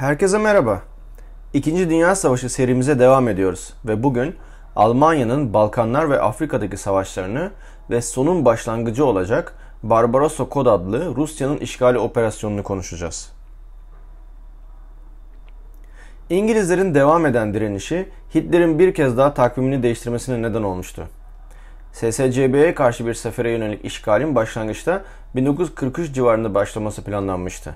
Herkese merhaba. İkinci Dünya Savaşı serimize devam ediyoruz ve bugün Almanya'nın Balkanlar ve Afrika'daki savaşlarını ve sonun başlangıcı olacak Barbarossa Kod adlı Rusya'nın işgali operasyonunu konuşacağız. İngilizlerin devam eden direnişi Hitler'in bir kez daha takvimini değiştirmesine neden olmuştu. SSCB'ye karşı bir sefere yönelik işgalin başlangıçta 1943 civarında başlaması planlanmıştı.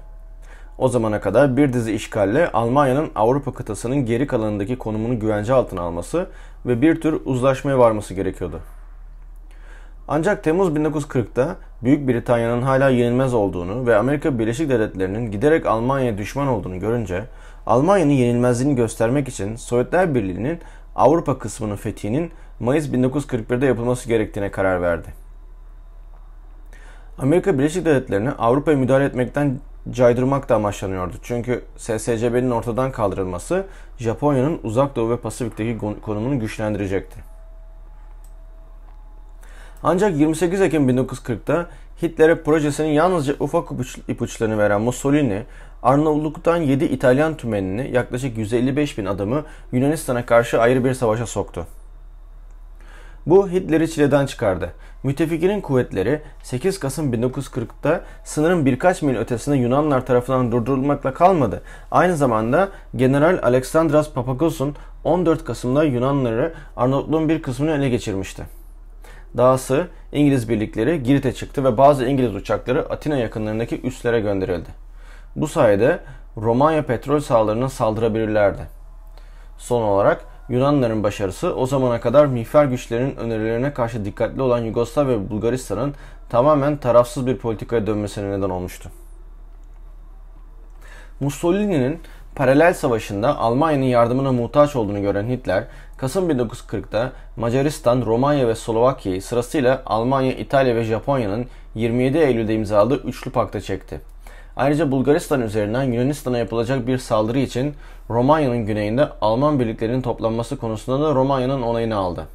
O zamana kadar bir dizi işgalle Almanya'nın Avrupa kıtasının geri kalanındaki konumunu güvence altına alması ve bir tür uzlaşmaya varması gerekiyordu. Ancak Temmuz 1940'ta Büyük Britanya'nın hala yenilmez olduğunu ve Amerika Birleşik Devletleri'nin giderek Almanya'ya düşman olduğunu görünce Almanya'nın yenilmezliğini göstermek için Sovyetler Birliği'nin Avrupa kısmının fethinin Mayıs 1941'de yapılması gerektiğine karar verdi. Amerika Birleşik Devletleri'ne Avrupa'ya müdahale etmekten caydırmak da amaçlanıyordu. Çünkü SSCB'nin ortadan kaldırılması Japonya'nın uzak doğu ve Pasifik'teki konumunu güçlendirecekti. Ancak 28 Ekim 1940'ta Hitler'e projesinin yalnızca ufak ipuçlarını veren Mussolini, Arnavutluk'tan 7 İtalyan tümenini yaklaşık 155 bin adamı Yunanistan'a karşı ayrı bir savaşa soktu. Bu Hitler'i çileden çıkardı. Müttefikirin kuvvetleri 8 Kasım 1940'ta sınırın birkaç mil ötesinde Yunanlar tarafından durdurulmakla kalmadı. Aynı zamanda General Alexandras Papakos'un 14 Kasım'da Yunanları Arnavutluğun bir kısmını ele geçirmişti. Dahası İngiliz birlikleri Girit'e çıktı ve bazı İngiliz uçakları Atina yakınlarındaki üslere gönderildi. Bu sayede Romanya petrol sahalarına saldırabilirlerdi. Son olarak Yunanların başarısı o zamana kadar Mihver güçlerin önerilerine karşı dikkatli olan Yugoslavya ve Bulgaristan'ın tamamen tarafsız bir politikaya dönmesine neden olmuştu. Mussolini'nin paralel savaşında Almanya'nın yardımına muhtaç olduğunu gören Hitler, Kasım 1940'da Macaristan, Romanya ve Slovakya'yı sırasıyla Almanya, İtalya ve Japonya'nın 27 Eylül'de imzaladığı üçlü pakta çekti. Ayrıca Bulgaristan üzerinden Yunanistan'a yapılacak bir saldırı için Romanya'nın güneyinde Alman birliklerinin toplanması konusunda da Romanya'nın onayını aldı.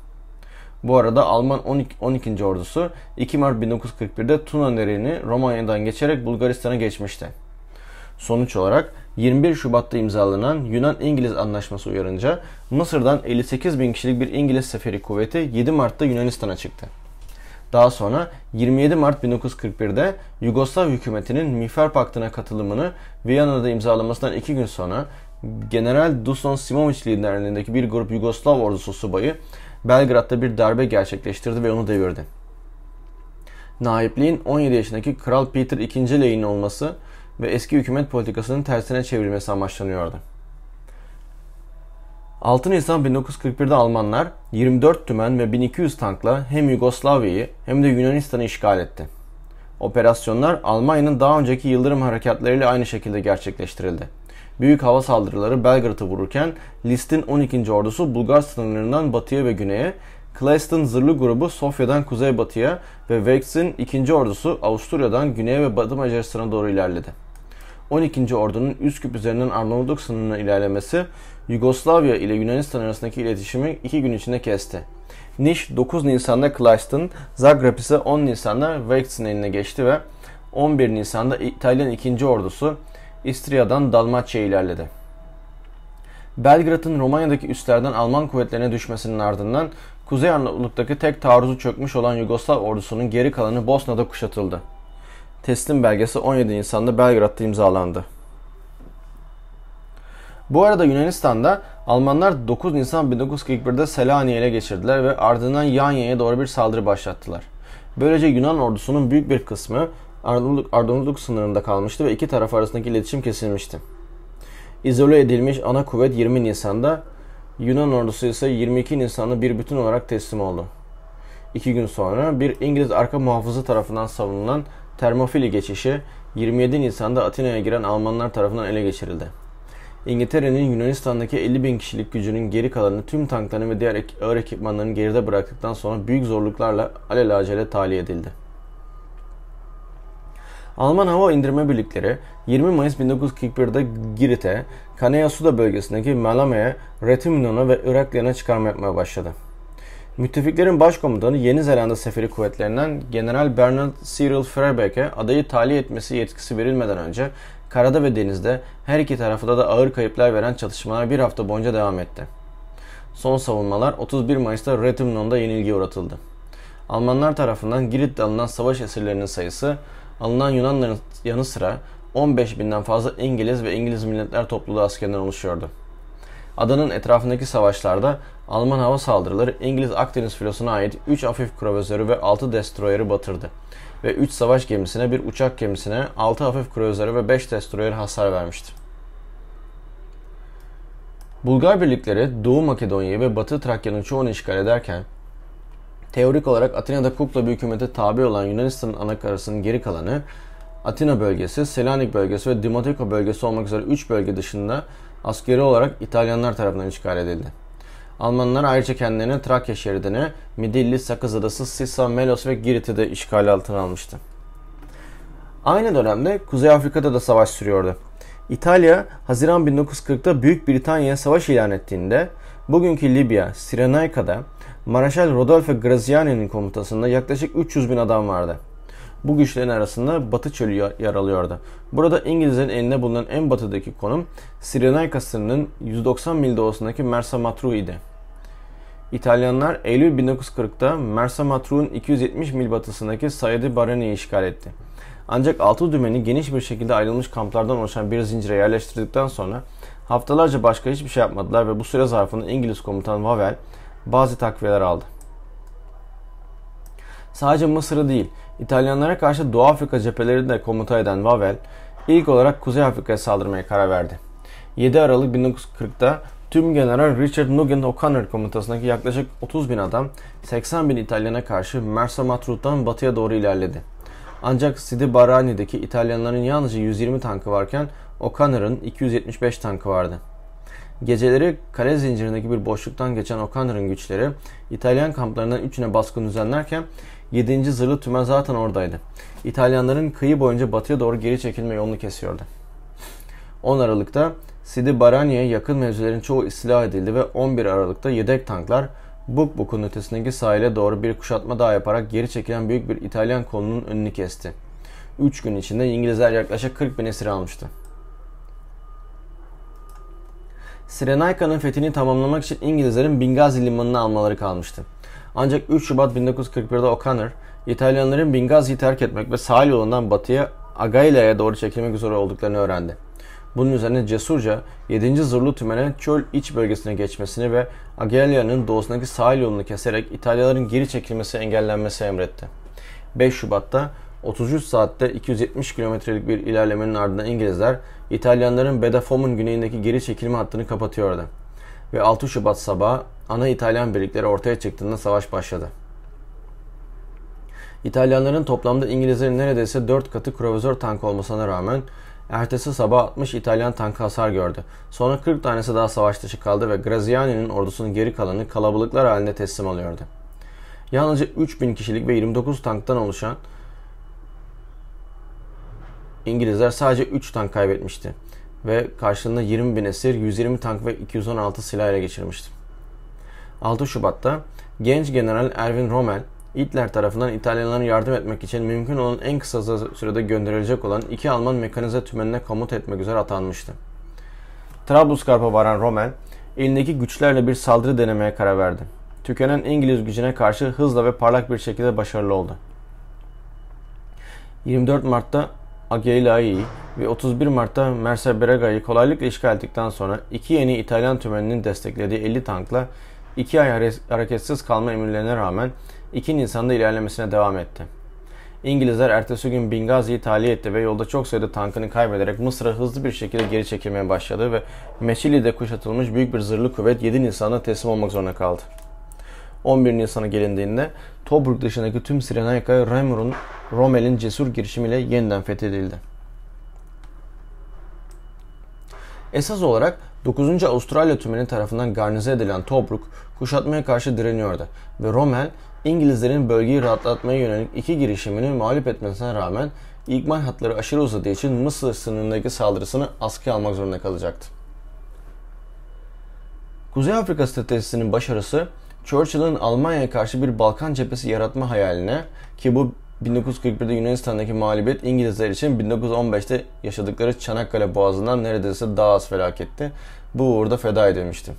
Bu arada Alman 12. 12. ordusu 2 Mart 1941'de Tuna Nehri'ni Romanya'dan geçerek Bulgaristan'a geçmişti. Sonuç olarak 21 Şubat'ta imzalanan Yunan-İngiliz anlaşması uyarınca Mısır'dan 58 bin kişilik bir İngiliz seferi kuvveti 7 Mart'ta Yunanistan'a çıktı. Daha sonra 27 Mart 1941'de Yugoslav hükümetinin Miğfer Paktı'na katılımını Viyana'da imzalamasından iki gün sonra General Dusan Simović liderliğindeki bir grup Yugoslav ordusu subayı Belgrad'da bir darbe gerçekleştirdi ve onu devirdi. Naipliğin 17 yaşındaki Kral Peter II. lehine olması ve eski hükümet politikasının tersine çevrilmesi amaçlanıyordu. 6 Nisan 1941'de Almanlar 24 tümen ve 1200 tankla hem Yugoslavya'yı hem de Yunanistan'ı işgal etti. Operasyonlar Almanya'nın daha önceki Yıldırım harekatlarıyla aynı şekilde gerçekleştirildi. Büyük hava saldırıları Belgrad'ı vururken List'in 12. ordusu Bulgar sınırlarından batıya ve güneye, Kleist'in zırhlı grubu Sofya'dan kuzeybatıya ve Weix'in 2. ordusu Avusturya'dan güneye ve batı Macaristan'a doğru ilerledi. 12. ordunun Üsküp üzerinden Arnavutluk sınırına ilerlemesi Yugoslavya ile Yunanistan arasındaki iletişimi iki gün içinde kesti. Niş 9 Nisan'da Kleist'in, Zagreb ise 10 Nisan'da Vekts'in eline geçti ve 11 Nisan'da İtalyan 2. Ordusu İstria'dan Dalmaçya'ya ilerledi. Belgrad'ın Romanya'daki üstlerden Alman kuvvetlerine düşmesinin ardından Kuzey Anadolu'daki tek taarruzu çökmüş olan Yugoslav ordusunun geri kalanı Bosna'da kuşatıldı. Teslim belgesi 17 Nisan'da Belgrad'da imzalandı. Bu arada Yunanistan'da Almanlar 9 Nisan 1941'de Selanik'i ele geçirdiler ve ardından Yanya'ya doğru bir saldırı başlattılar. Böylece Yunan ordusunun büyük bir kısmı Arnavutluk, Arnavutluk sınırında kalmıştı ve iki taraf arasındaki iletişim kesilmişti. İzole edilmiş ana kuvvet 20 Nisan'da, Yunan ordusu ise 22 Nisan'da bir bütün olarak teslim oldu. İki gün sonra bir İngiliz arka muhafızı tarafından savunulan Termofili geçişi 27 Nisan'da Atina'ya giren Almanlar tarafından ele geçirildi. İngiltere'nin Yunanistan'daki 50 bin kişilik gücünün geri kalanını tüm tanklarını ve diğer ağır ekipmanlarını geride bıraktıktan sonra büyük zorluklarla alelacele tahliye edildi. Alman hava indirme birlikleri 20 Mayıs 1941'de Girit'e, Kanea Suda bölgesindeki Malame'ye, Retiminon'a ve Iraklerine çıkarma yapmaya başladı. Müttefiklerin başkomutanı Yeni Zelanda Seferi Kuvvetlerinden General Bernard Cyril Fairback'e adayı tahliye etmesi yetkisi verilmeden önce Karada ve denizde her iki tarafta da ağır kayıplar veren çatışmalar bir hafta boyunca devam etti. Son savunmalar 31 Mayıs'ta Retimnon'da yenilgiye uğratıldı. Almanlar tarafından Girit'te alınan savaş esirlerinin sayısı alınan Yunanların yanı sıra 15 binden fazla İngiliz ve İngiliz milletler topluluğu askerinden oluşuyordu. Adanın etrafındaki savaşlarda Alman hava saldırıları İngiliz Akdeniz filosuna ait 3 hafif kruvazörü ve 6 destroyeri batırdı ve 3 savaş gemisine, bir uçak gemisine, 6 hafif kruzere ve 5 destroyer hasar vermişti. Bulgar birlikleri Doğu Makedonya'yı ve Batı Trakya'nın çoğunu işgal ederken teorik olarak Atina'da Kukla bir hükümete tabi olan Yunanistan'ın ana karasının geri kalanı Atina bölgesi, Selanik bölgesi ve Dimotiko bölgesi olmak üzere 3 bölge dışında askeri olarak İtalyanlar tarafından işgal edildi. Almanlar ayrıca kendilerine Trakya şeridini, Midilli, Sakız Adası, Sisa, Melos ve Girit'i de işgal altına almıştı. Aynı dönemde Kuzey Afrika'da da savaş sürüyordu. İtalya, Haziran 1940'ta Büyük Britanya'ya savaş ilan ettiğinde bugünkü Libya, Sirenayka'da Mareşal Rodolfo Graziani'nin komutasında yaklaşık 300 bin adam vardı. Bu güçlerin arasında Batı Çölü yer alıyordu. Burada İngilizlerin elinde bulunan en batıdaki konum Sirenayka sınırının 190 mil doğusundaki Mersa Matru idi. İtalyanlar Eylül 1940'da Mersa Matru'nun 270 mil batısındaki Sayedi Barani'yi işgal etti. Ancak altı dümeni geniş bir şekilde ayrılmış kamplardan oluşan bir zincire yerleştirdikten sonra haftalarca başka hiçbir şey yapmadılar ve bu süre zarfında İngiliz komutan Wavell bazı takviyeler aldı. Sadece Mısır'ı değil, İtalyanlara karşı Doğu Afrika cephelerini de komuta eden Wavell ilk olarak Kuzey Afrika'ya saldırmaya karar verdi. 7 Aralık 1940'da Tüm General Richard Nugent O'Connor komutasındaki yaklaşık 30 bin adam 80 bin İtalyana karşı Mersa Matrut'tan batıya doğru ilerledi. Ancak Sidi Barani'deki İtalyanların yalnızca 120 tankı varken O'Connor'ın 275 tankı vardı. Geceleri kale zincirindeki bir boşluktan geçen O'Connor'ın güçleri İtalyan kamplarından üçüne baskın düzenlerken 7. Zırhlı Tümen zaten oradaydı. İtalyanların kıyı boyunca batıya doğru geri çekilme yolunu kesiyordu. 10 Aralık'ta Sidi Barani'ye yakın mevzilerin çoğu istila edildi ve 11 Aralık'ta yedek tanklar Bukbuk'un ötesindeki sahile doğru bir kuşatma daha yaparak geri çekilen büyük bir İtalyan kolunun önünü kesti. 3 gün içinde İngilizler yaklaşık 40 bin esir almıştı. Sirenayka'nın fethini tamamlamak için İngilizlerin Bingazi limanını almaları kalmıştı. Ancak 3 Şubat 1941'de O'Connor, İtalyanların Bingazi'yi terk etmek ve sahil yolundan batıya Agaila'ya doğru çekilmek üzere olduklarını öğrendi. Bunun üzerine cesurca 7. Zırhlı Tümen'e çöl iç bölgesine geçmesini ve Agelia'nın doğusundaki sahil yolunu keserek İtalyaların geri çekilmesi engellenmesi emretti. 5 Şubat'ta 33 saatte 270 kilometrelik bir ilerlemenin ardından İngilizler İtalyanların Bedafom'un güneyindeki geri çekilme hattını kapatıyordu. Ve 6 Şubat sabahı ana İtalyan birlikleri ortaya çıktığında savaş başladı. İtalyanların toplamda İngilizlerin neredeyse 4 katı kruvazör tank olmasına rağmen Ertesi sabah 60 İtalyan tankı hasar gördü. Sonra 40 tanesi daha savaş dışı kaldı ve Graziani'nin ordusunun geri kalanı kalabalıklar halinde teslim alıyordu. Yalnızca 3000 kişilik ve 29 tanktan oluşan İngilizler sadece 3 tank kaybetmişti ve karşılığında 20 bin esir, 120 tank ve 216 silah ele geçirmişti. 6 Şubat'ta genç general Erwin Rommel Hitler tarafından İtalyanlara yardım etmek için mümkün olan en kısa sürede gönderilecek olan iki Alman mekanize tümenine komut etmek üzere atanmıştı. Trablusgarp'a varan Rommel, elindeki güçlerle bir saldırı denemeye karar verdi. Tükenen İngiliz gücüne karşı hızla ve parlak bir şekilde başarılı oldu. 24 Mart'ta Aguilai'yi ve 31 Mart'ta Mersa kolaylıkla işgal ettikten sonra iki yeni İtalyan tümeninin desteklediği 50 tankla 2 ay hareketsiz kalma emirlerine rağmen 2 Nisan'da ilerlemesine devam etti. İngilizler ertesi gün Bingazi'yi tahliye etti ve yolda çok sayıda tankını kaybederek Mısır'a hızlı bir şekilde geri çekilmeye başladı ve Meşili'de kuşatılmış büyük bir zırhlı kuvvet 7 Nisan'da teslim olmak zorunda kaldı. 11 Nisan'a gelindiğinde Tobruk dışındaki tüm Sirenaika Remur'un Romel'in cesur girişimiyle yeniden fethedildi. Esas olarak 9. Avustralya tümeni tarafından garnize edilen Tobruk kuşatmaya karşı direniyordu ve Rommel İngilizlerin bölgeyi rahatlatmaya yönelik iki girişimini mağlup etmesine rağmen ikmal hatları aşırı uzadığı için Mısır sınırındaki saldırısını askıya almak zorunda kalacaktı. Kuzey Afrika stratejisinin başarısı Churchill'ın Almanya'ya karşı bir Balkan cephesi yaratma hayaline ki bu 1941'de Yunanistan'daki mağlubiyet İngilizler için 1915'te yaşadıkları Çanakkale Boğazı'ndan neredeyse daha az felaketti. Bu uğurda feda edilmişti.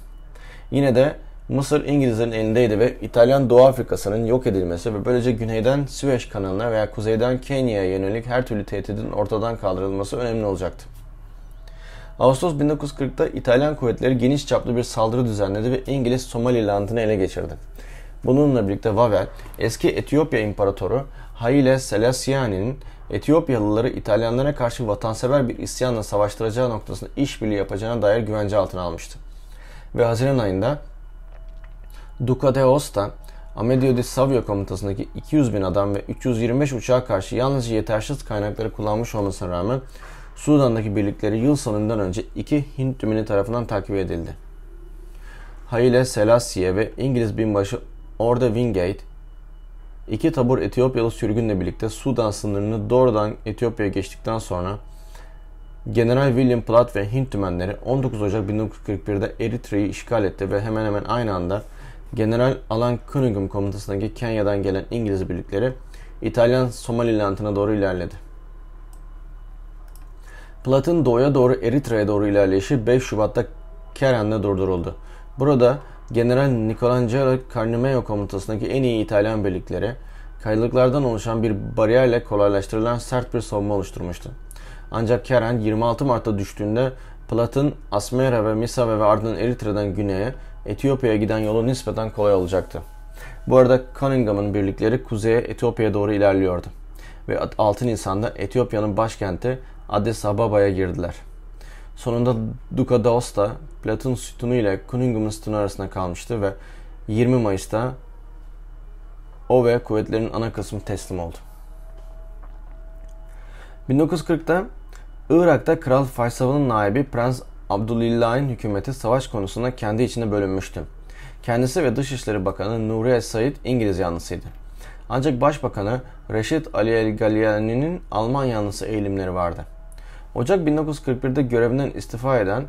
Yine de Mısır İngilizlerin elindeydi ve İtalyan Doğu Afrikası'nın yok edilmesi ve böylece güneyden Süveyş kanalına veya kuzeyden Kenya'ya yönelik her türlü tehdidin ortadan kaldırılması önemli olacaktı. Ağustos 1940'ta İtalyan kuvvetleri geniş çaplı bir saldırı düzenledi ve İngiliz Somaliland'ını ele geçirdi. Bununla birlikte Vavel, eski Etiyopya İmparatoru Haile Selassie'nin Etiyopyalıları İtalyanlara karşı vatansever bir isyanla savaştıracağı noktasında işbirliği yapacağına dair güvence altına almıştı. Ve Haziran ayında Duca de Osta, Amedio de Savio komutasındaki 200 bin adam ve 325 uçağa karşı yalnızca yetersiz kaynakları kullanmış olmasına rağmen Sudan'daki birlikleri yıl sonundan önce iki Hint tümeni tarafından takip edildi. Haile Selassie ve İngiliz binbaşı Orde Wingate İki tabur Etiyopyalı sürgünle birlikte Sudan sınırını doğrudan Etiyopya'ya geçtikten sonra General William Platt ve Hint tümenleri 19 Ocak 1941'de Eritre'yi işgal etti ve hemen hemen aynı anda General Alan Cunningham komutasındaki Kenya'dan gelen İngiliz birlikleri İtalyan Somaliland'ına doğru ilerledi. Platt'ın doğuya doğru Eritre'ye doğru ilerleyişi 5 Şubat'ta Keren'de durduruldu. Burada General Michelangelo Carnemeo komutasındaki en iyi İtalyan birlikleri kayalıklardan oluşan bir bariyerle kolaylaştırılan sert bir savunma oluşturmuştu. Ancak Keren 26 Mart'ta düştüğünde Plat'ın Asmera ve Misave ve ardından Eritre'den güneye Etiyopya'ya giden yolu nispeten kolay olacaktı. Bu arada Cunningham'ın birlikleri kuzeye Etiyopya'ya doğru ilerliyordu ve 6 Nisan'da Etiyopya'nın başkenti Addis Ababa'ya girdiler. Sonunda Duca d'Aosta Platon sütunu ile Cunningham'ın sütunu arasında kalmıştı ve 20 Mayıs'ta o ve kuvvetlerin ana kısmı teslim oldu. 1940'ta Irak'ta Kral Faysal'ın naibi Prens Abdülillah'ın hükümeti savaş konusunda kendi içinde bölünmüştü. Kendisi ve Dışişleri Bakanı Nuri Said İngiliz yanlısıydı. Ancak Başbakanı Reşit Ali El Galiyani'nin Alman yanlısı eğilimleri vardı. Ocak 1941'de görevinden istifa eden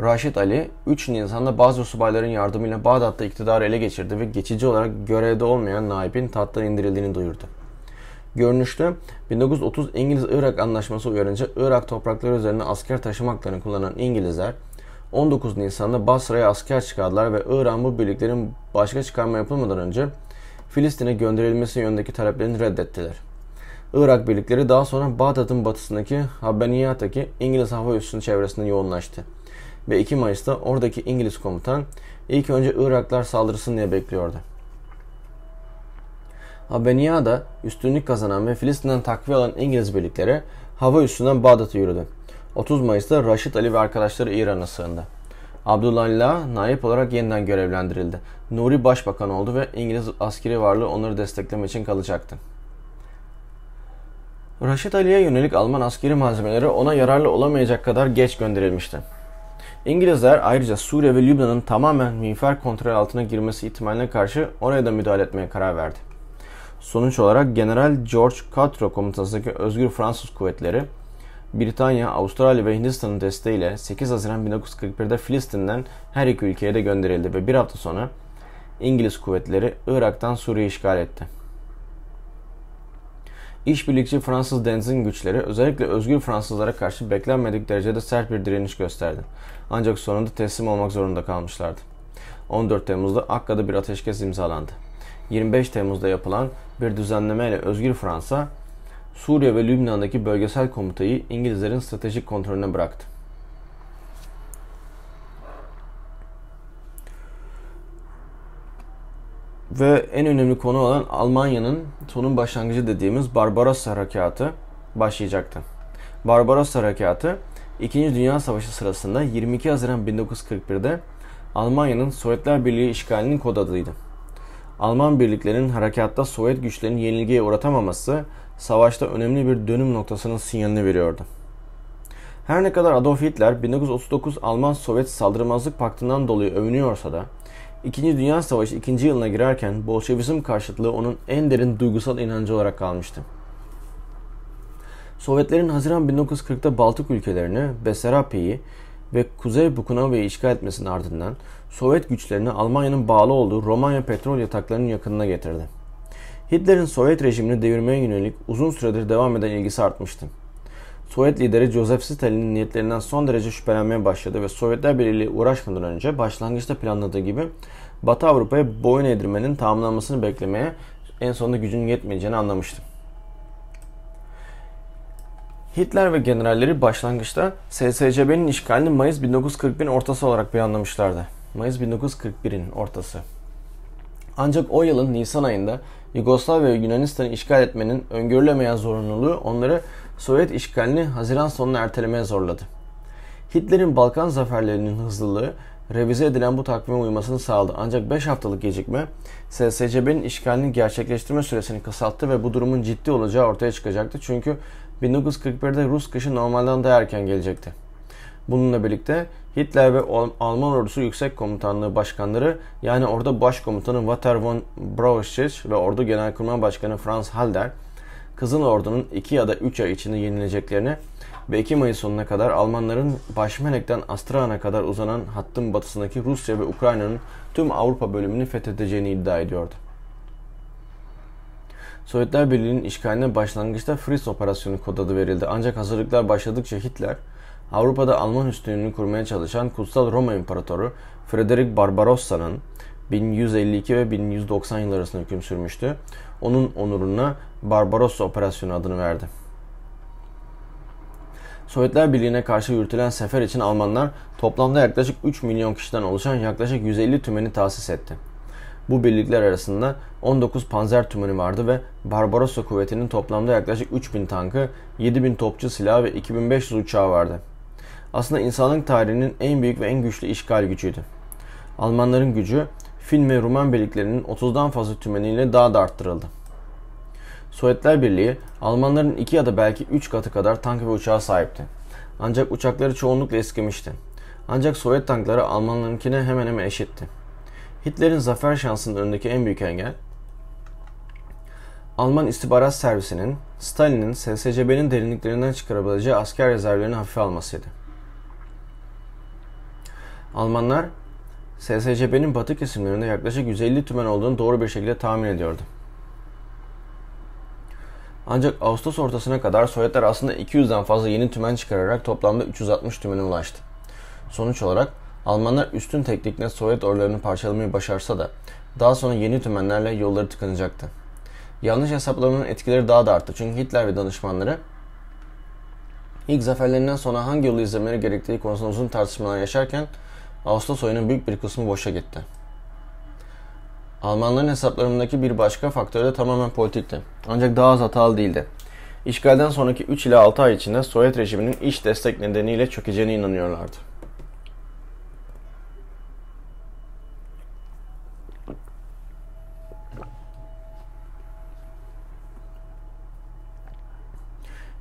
Raşid Ali 3 Nisan'da bazı subayların yardımıyla Bağdat'ta iktidarı ele geçirdi ve geçici olarak görevde olmayan naipin tahttan indirildiğini duyurdu. Görünüşte 1930 İngiliz-Irak anlaşması uyarınca Irak toprakları üzerine asker taşıma kullanan İngilizler 19 Nisan'da Basra'ya asker çıkardılar ve İran bu birliklerin başka çıkarma yapılmadan önce Filistin'e gönderilmesi yönündeki taleplerini reddettiler. Irak birlikleri daha sonra Bağdat'ın batısındaki Habbaniyat'taki İngiliz hava üssünün çevresinde yoğunlaştı. Ve 2 Mayıs'ta oradaki İngiliz komutan ilk önce Iraklar saldırsın diye bekliyordu. Habbaniyada üstünlük kazanan ve Filistin'den takviye alan İngiliz birlikleri hava üssünden Bağdat'a yürüdü. 30 Mayıs'ta Raşit Ali ve arkadaşları İran'a sığındı. Abdullah naip olarak yeniden görevlendirildi. Nuri başbakan oldu ve İngiliz askeri varlığı onları desteklemek için kalacaktı. Raşit Ali'ye yönelik Alman askeri malzemeleri ona yararlı olamayacak kadar geç gönderilmişti. İngilizler ayrıca Suriye ve Lübnan'ın tamamen miğfer kontrol altına girmesi ihtimaline karşı oraya da müdahale etmeye karar verdi. Sonuç olarak General George Cutro komutasındaki Özgür Fransız kuvvetleri Britanya, Avustralya ve Hindistan'ın desteğiyle 8 Haziran 1941'de Filistin'den her iki ülkeye de gönderildi ve bir hafta sonra İngiliz kuvvetleri Irak'tan Suriye'yi işgal etti. İşbirlikçi Fransız denizin güçleri özellikle özgür Fransızlara karşı beklenmedik derecede sert bir direniş gösterdi. Ancak sonunda teslim olmak zorunda kalmışlardı. 14 Temmuz'da Akka'da bir ateşkes imzalandı. 25 Temmuz'da yapılan bir düzenlemeyle Özgür Fransa, Suriye ve Lübnan'daki bölgesel komutayı İngilizlerin stratejik kontrolüne bıraktı. Ve en önemli konu olan Almanya'nın sonun başlangıcı dediğimiz Barbaros Harekatı başlayacaktı. Barbaros Harekatı 2. Dünya Savaşı sırasında 22 Haziran 1941'de Almanya'nın Sovyetler Birliği işgalinin kod adıydı. Alman birliklerinin harekatta Sovyet güçlerinin yenilgiye uğratamaması savaşta önemli bir dönüm noktasının sinyalini veriyordu. Her ne kadar Adolf Hitler 1939 Alman-Sovyet saldırmazlık paktından dolayı övünüyorsa da İkinci Dünya Savaşı ikinci yılına girerken Bolşevizm karşıtlığı onun en derin duygusal inancı olarak kalmıştı. Sovyetlerin Haziran 1940'ta Baltık ülkelerini, Besarapi'yi ve Kuzey Bukunova'yı işgal etmesinin ardından Sovyet güçlerini Almanya'nın bağlı olduğu Romanya petrol yataklarının yakınına getirdi. Hitler'in Sovyet rejimini devirmeye yönelik uzun süredir devam eden ilgisi artmıştı. Sovyet lideri Joseph Stalin'in niyetlerinden son derece şüphelenmeye başladı ve Sovyetler Birliği uğraşmadan önce başlangıçta planladığı gibi Batı Avrupa'ya boyun eğdirmenin tamamlanmasını beklemeye en sonunda gücünün yetmeyeceğini anlamıştı. Hitler ve generalleri başlangıçta SSCB'nin işgalini Mayıs 1941'in ortası olarak planlamışlardı. Mayıs 1941'in ortası. Ancak o yılın Nisan ayında Yugoslavya ve Yunanistan'ı işgal etmenin öngörülemeyen zorunluluğu onları Sovyet işgalini Haziran sonuna ertelemeye zorladı. Hitler'in Balkan zaferlerinin hızlılığı revize edilen bu takvime uymasını sağladı. Ancak 5 haftalık gecikme SSCB'nin işgalini gerçekleştirme süresini kısalttı ve bu durumun ciddi olacağı ortaya çıkacaktı. Çünkü 1941'de Rus kışı normalden daha erken gelecekti. Bununla birlikte Hitler ve Alman ordusu yüksek komutanlığı başkanları yani orada başkomutanı Walter von Brauchitsch ve ordu genelkurmay başkanı Franz Halder Kızıl Ordu'nun 2 ya da 3 ay içinde yenileceklerini ve 2 Mayıs sonuna kadar Almanların Başmenek'ten Astrahan'a kadar uzanan hattın batısındaki Rusya ve Ukrayna'nın tüm Avrupa bölümünü fethedeceğini iddia ediyordu. Sovyetler Birliği'nin işgaline başlangıçta Fris Operasyonu kod adı verildi ancak hazırlıklar başladıkça Hitler, Avrupa'da Alman üstünlüğünü kurmaya çalışan Kutsal Roma İmparatoru Frederick Barbarossa'nın 1152 ve 1190 yıl arasında hüküm sürmüştü. Onun onuruna Barbarossa Operasyonu adını verdi. Sovyetler Birliği'ne karşı yürütülen sefer için Almanlar toplamda yaklaşık 3 milyon kişiden oluşan yaklaşık 150 tümeni tahsis etti. Bu birlikler arasında 19 panzer tümeni vardı ve Barbarossa kuvvetinin toplamda yaklaşık 3000 tankı, 7000 topçu silahı ve 2500 uçağı vardı. Aslında insanlık tarihinin en büyük ve en güçlü işgal gücüydü. Almanların gücü Fin ve Rumen birliklerinin 30'dan fazla tümeniyle daha da arttırıldı. Sovyetler Birliği, Almanların iki ya da belki üç katı kadar tank ve uçağa sahipti. Ancak uçakları çoğunlukla eskimişti. Ancak Sovyet tankları Almanlarınkine hemen hemen eşitti. Hitler'in zafer şansının önündeki en büyük engel, Alman istihbarat servisinin Stalin'in SSCB'nin derinliklerinden çıkarabileceği asker rezervlerini hafife almasıydı. Almanlar SSCB'nin batı kesimlerinde yaklaşık 150 tümen olduğunu doğru bir şekilde tahmin ediyordu. Ancak Ağustos ortasına kadar Sovyetler aslında 200'den fazla yeni tümen çıkararak toplamda 360 tümene ulaştı. Sonuç olarak Almanlar üstün teknikle Sovyet ordularını parçalamayı başarsa da daha sonra yeni tümenlerle yolları tıkanacaktı. Yanlış hesaplamanın etkileri daha da arttı çünkü Hitler ve danışmanları ilk zaferlerinden sonra hangi yolu izlemeleri gerektiği konusunda uzun tartışmalar yaşarken Ağustos ayının büyük bir kısmı boşa gitti. Almanların hesaplarındaki bir başka faktör de tamamen politikti. Ancak daha az hatalı değildi. İşgalden sonraki 3 ila 6 ay içinde Sovyet rejiminin iş destek nedeniyle çökeceğine inanıyorlardı.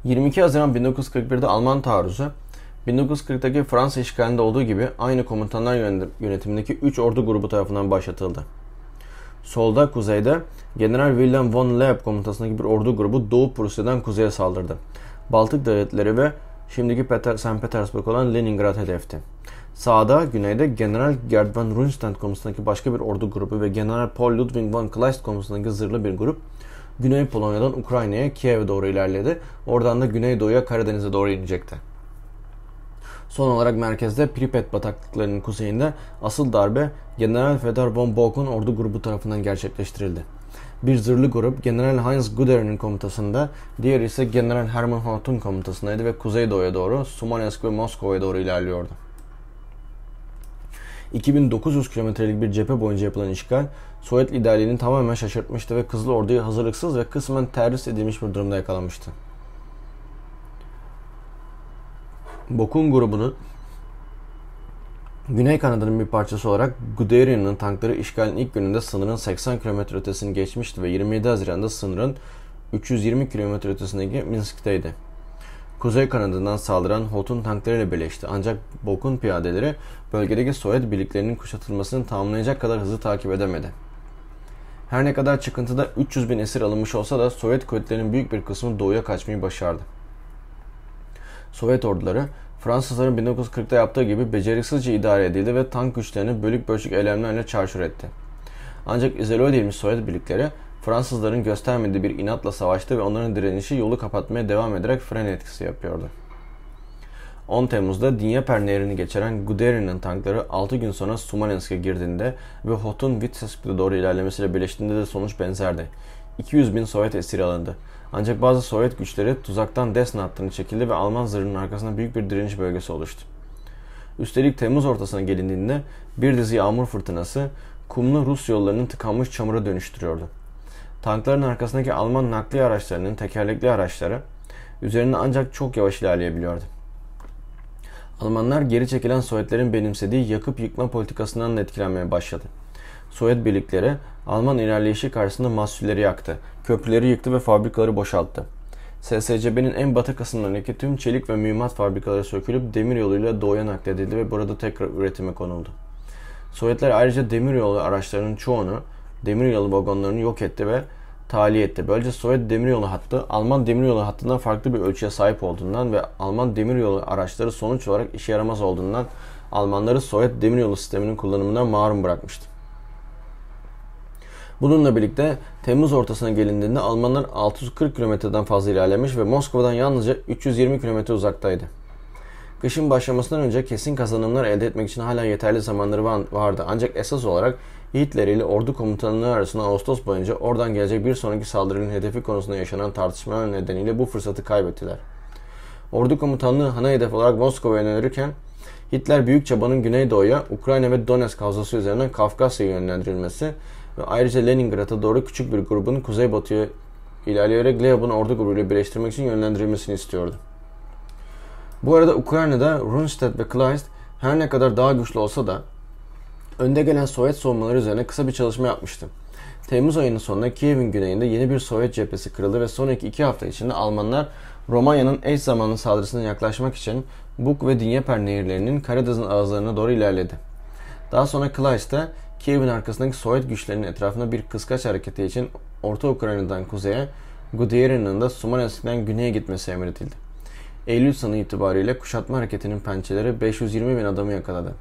...22 Haziran 1941'de Alman taarruzu 1940'taki Fransa işgalinde olduğu gibi aynı komutanlar yönetimindeki 3 ordu grubu tarafından başlatıldı. Solda kuzeyde General Wilhelm von Lepp komutasındaki bir ordu grubu Doğu Prusya'dan kuzeye saldırdı. Baltık devletleri ve şimdiki Peter, St. Petersburg olan Leningrad hedefti. Sağda güneyde General Gerd von Rundstedt komutasındaki başka bir ordu grubu ve General Paul Ludwig von Kleist komutasındaki zırhlı bir grup Güney Polonya'dan Ukrayna'ya Kiev'e doğru ilerledi. Oradan da Güneydoğu'ya Karadeniz'e doğru inecekti. Son olarak merkezde Pripet bataklıklarının kuzeyinde asıl darbe General Fedor von Bock'un ordu grubu tarafından gerçekleştirildi. Bir zırhlı grup General Heinz Güder'in komutasında, diğer ise General Hermann Hartun komutasındaydı ve kuzeydoğuya doğru Smolensk ve Moskova'ya doğru ilerliyordu. 2900 kilometrelik bir cephe boyunca yapılan işgal, Sovyet liderliğini tamamen şaşırtmıştı ve Kızıl Ordu'yu hazırlıksız ve kısmen terhis edilmiş bir durumda yakalamıştı. Bokun grubunun Güney Kanada'nın bir parçası olarak Guderian'ın tankları işgalin ilk gününde sınırın 80 km ötesini geçmişti ve 27 Haziran'da sınırın 320 km ötesindeki Minsk'teydi. Kuzey kanadından saldıran Hot'un tanklarıyla birleşti. Ancak Bok'un piyadeleri bölgedeki Sovyet birliklerinin kuşatılmasını tamamlayacak kadar hızlı takip edemedi. Her ne kadar çıkıntıda 300 bin esir alınmış olsa da Sovyet kuvvetlerinin büyük bir kısmı doğuya kaçmayı başardı. Sovyet orduları Fransızların 1940'ta yaptığı gibi beceriksizce idare edildi ve tank güçlerini bölük bölük eylemlerle çarşur etti. Ancak izole edilmiş Sovyet birlikleri Fransızların göstermediği bir inatla savaştı ve onların direnişi yolu kapatmaya devam ederek fren etkisi yapıyordu. 10 Temmuz'da Dnieper nehrini geçeren Guderian'ın tankları 6 gün sonra Sumalinsk'e girdiğinde ve Hot'un Vitebsk'e doğru ilerlemesiyle birleştiğinde de sonuç benzerdi. 200 bin Sovyet esiri alındı. Ancak bazı Sovyet güçleri tuzaktan Desna hattını çekildi ve Alman zırhının arkasında büyük bir direniş bölgesi oluştu. Üstelik Temmuz ortasına gelindiğinde bir dizi yağmur fırtınası kumlu Rus yollarının tıkanmış çamura dönüştürüyordu. Tankların arkasındaki Alman nakliye araçlarının tekerlekli araçları üzerinde ancak çok yavaş ilerleyebiliyordu. Almanlar geri çekilen Sovyetlerin benimsediği yakıp yıkma politikasından da etkilenmeye başladı. Sovyet birlikleri Alman ilerleyişi karşısında mahsulleri yaktı, köprüleri yıktı ve fabrikaları boşalttı. SSCB'nin en batı kısımlarındaki tüm çelik ve mühimmat fabrikaları sökülüp demir yoluyla doğuya nakledildi ve burada tekrar üretime konuldu. Sovyetler ayrıca demir yolu araçlarının çoğunu, demir yolu vagonlarını yok etti ve tali etti. Böylece Sovyet demir yolu hattı Alman demir yolu hattından farklı bir ölçüye sahip olduğundan ve Alman demir yolu araçları sonuç olarak işe yaramaz olduğundan Almanları Sovyet demir yolu sisteminin kullanımından marum bırakmıştı. Bununla birlikte Temmuz ortasına gelindiğinde Almanlar 640 kilometreden fazla ilerlemiş ve Moskova'dan yalnızca 320 kilometre uzaktaydı. Kışın başlamasından önce kesin kazanımlar elde etmek için hala yeterli zamanları vardı ancak esas olarak Hitler ile ordu komutanları arasında Ağustos boyunca oradan gelecek bir sonraki saldırının hedefi konusunda yaşanan tartışmalar nedeniyle bu fırsatı kaybettiler. Ordu komutanlığı ana hedef olarak Moskova'ya yönelirken Hitler büyük çabanın Güneydoğu'ya, Ukrayna ve Donetsk havzası üzerinden Kafkasya'ya yönlendirilmesi ayrıca Leningrad'a doğru küçük bir grubun kuzeybatıya ilerleyerek Leob'un ordu grubuyla birleştirmek için yönlendirilmesini istiyordu. Bu arada Ukrayna'da Rundstedt ve Kleist her ne kadar daha güçlü olsa da önde gelen Sovyet savunmaları üzerine kısa bir çalışma yapmıştı. Temmuz ayının sonunda Kiev'in güneyinde yeni bir Sovyet cephesi kırıldı ve sonraki iki hafta içinde Almanlar Romanya'nın eş zamanlı saldırısına yaklaşmak için Buk ve Dnieper nehirlerinin Karadeniz'in ağızlarına doğru ilerledi. Daha sonra Kleist'te Kiev'in arkasındaki Sovyet güçlerinin etrafında bir kıskaç hareketi için Orta Ukrayna'dan kuzeye, Gudierina'nın de Smolensk'ten güneye gitmesi emredildi. Eylül sanı itibariyle kuşatma hareketinin pençeleri 520 bin adamı yakaladı.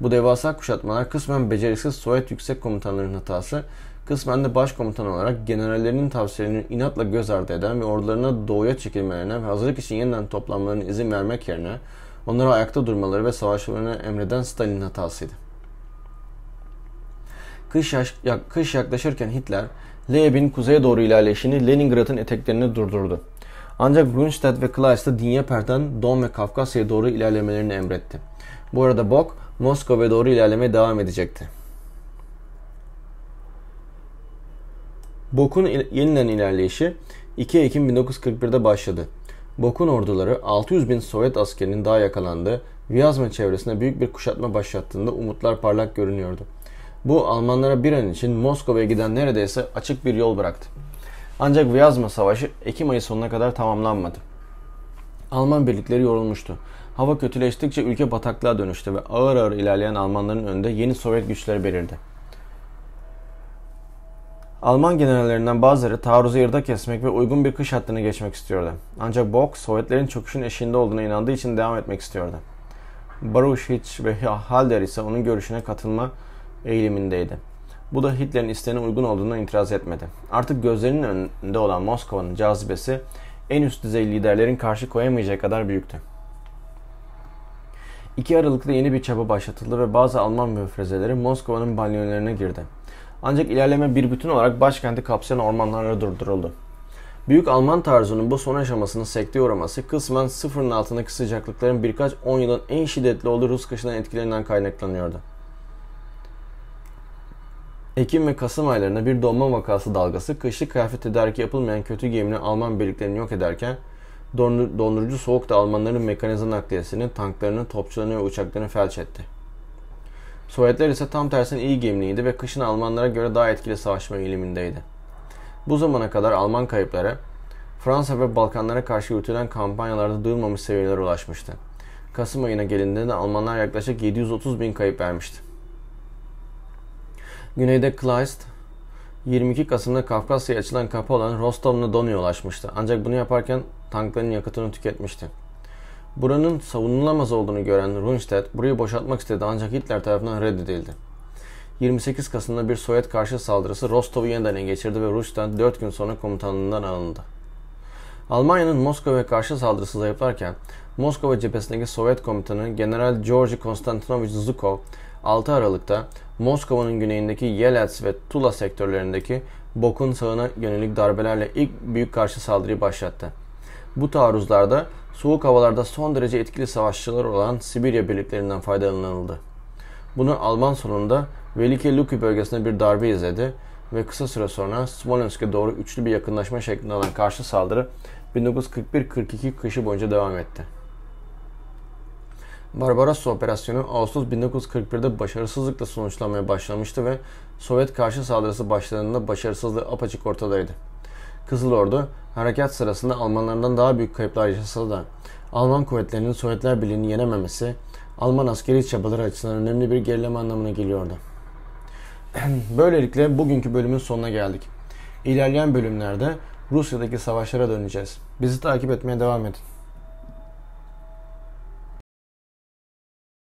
Bu devasa kuşatmalar kısmen beceriksiz Sovyet yüksek komutanlarının hatası, kısmen de başkomutan olarak generallerinin tavsiyelerini inatla göz ardı eden ve ordularına doğuya çekilmelerine ve hazırlık için yeniden toplanmalarına izin vermek yerine onlara ayakta durmaları ve savaşmalarını emreden Stalin hatasıydı. Kış, yaş, kış yaklaşırken Hitler, Leib'in kuzeye doğru ilerleyişini Leningrad'ın eteklerine durdurdu. Ancak Grunstadt ve Kleist'e Dinyeper'den Don ve Kafkasya'ya doğru ilerlemelerini emretti. Bu arada Bok, Moskova'ya doğru ilerlemeye devam edecekti. Bok'un il yeniden ilerleyişi 2 Ekim 1941'de başladı. Bok'un orduları 600 bin Sovyet askerinin daha yakalandığı Viyazma çevresinde büyük bir kuşatma başlattığında umutlar parlak görünüyordu. Bu Almanlara bir an için Moskova'ya giden neredeyse açık bir yol bıraktı. Ancak Vyazma Savaşı Ekim ayı sonuna kadar tamamlanmadı. Alman birlikleri yorulmuştu. Hava kötüleştikçe ülke bataklığa dönüştü ve ağır ağır ilerleyen Almanların önünde yeni Sovyet güçleri belirdi. Alman generallerinden bazıları taarruzu yarıda kesmek ve uygun bir kış hattını geçmek istiyordu. Ancak Bock, Sovyetlerin çöküşün eşiğinde olduğuna inandığı için devam etmek istiyordu. Baruch Hitch ve Halder ise onun görüşüne katılma eğilimindeydi. Bu da Hitler'in isteğine uygun olduğuna itiraz etmedi. Artık gözlerinin önünde olan Moskova'nın cazibesi en üst düzey liderlerin karşı koyamayacağı kadar büyüktü. 2 Aralık'ta yeni bir çaba başlatıldı ve bazı Alman müfrezeleri Moskova'nın banliyölerine girdi. Ancak ilerleme bir bütün olarak başkenti kapsayan ormanlarla durduruldu. Büyük Alman tarzının bu son aşamasının sekteye uğraması kısmen sıfırın altındaki sıcaklıkların birkaç on yılın en şiddetli olduğu Rus kışından etkilerinden kaynaklanıyordu. Ekim ve Kasım aylarında bir donma vakası dalgası kışlık kıyafet tedariki yapılmayan kötü giyimli Alman birliklerini yok ederken dondurucu soğuk da Almanların mekanize nakliyesini, tanklarını, topçularını ve uçaklarını felç etti. Sovyetler ise tam tersine iyi giyimliydi ve kışın Almanlara göre daha etkili savaşma eğilimindeydi. Bu zamana kadar Alman kayıpları Fransa ve Balkanlara karşı yürütülen kampanyalarda duyulmamış seviyelere ulaşmıştı. Kasım ayına gelindiğinde Almanlar yaklaşık 730 bin kayıp vermişti. Güneyde Kleist 22 Kasım'da Kafkasya'ya açılan kapı olan Rostov'un Don'a ulaşmıştı. Ancak bunu yaparken tankların yakıtını tüketmişti. Buranın savunulamaz olduğunu gören Rundstedt burayı boşaltmak istedi ancak Hitler tarafından reddedildi. 28 Kasım'da bir Sovyet karşı saldırısı Rostov'u yeniden geçirdi ve Rundstedt 4 gün sonra komutanlığından alındı. Almanya'nın Moskova'ya karşı saldırısı zayıflarken Moskova cephesindeki Sovyet komutanı General George Konstantinovich Zhukov 6 Aralık'ta Moskova'nın güneyindeki Yelets ve Tula sektörlerindeki Bok'un sağına yönelik darbelerle ilk büyük karşı saldırıyı başlattı. Bu taarruzlarda soğuk havalarda son derece etkili savaşçılar olan Sibirya birliklerinden faydalanıldı. Bunu Alman sonunda Velike Luki bölgesinde bir darbe izledi ve kısa süre sonra Smolensk'e doğru üçlü bir yakınlaşma şeklinde olan karşı saldırı 1941-42 kışı boyunca devam etti. Barbarossa Operasyonu Ağustos 1941'de başarısızlıkla sonuçlanmaya başlamıştı ve Sovyet karşı saldırısı başlarında başarısızlığı apaçık ortadaydı. Kızıl Ordu, harekat sırasında Almanlardan daha büyük kayıplar yaşasa da Alman kuvvetlerinin Sovyetler Birliği'ni yenememesi Alman askeri çabaları açısından önemli bir gerileme anlamına geliyordu. Böylelikle bugünkü bölümün sonuna geldik. İlerleyen bölümlerde Rusya'daki savaşlara döneceğiz. Bizi takip etmeye devam edin.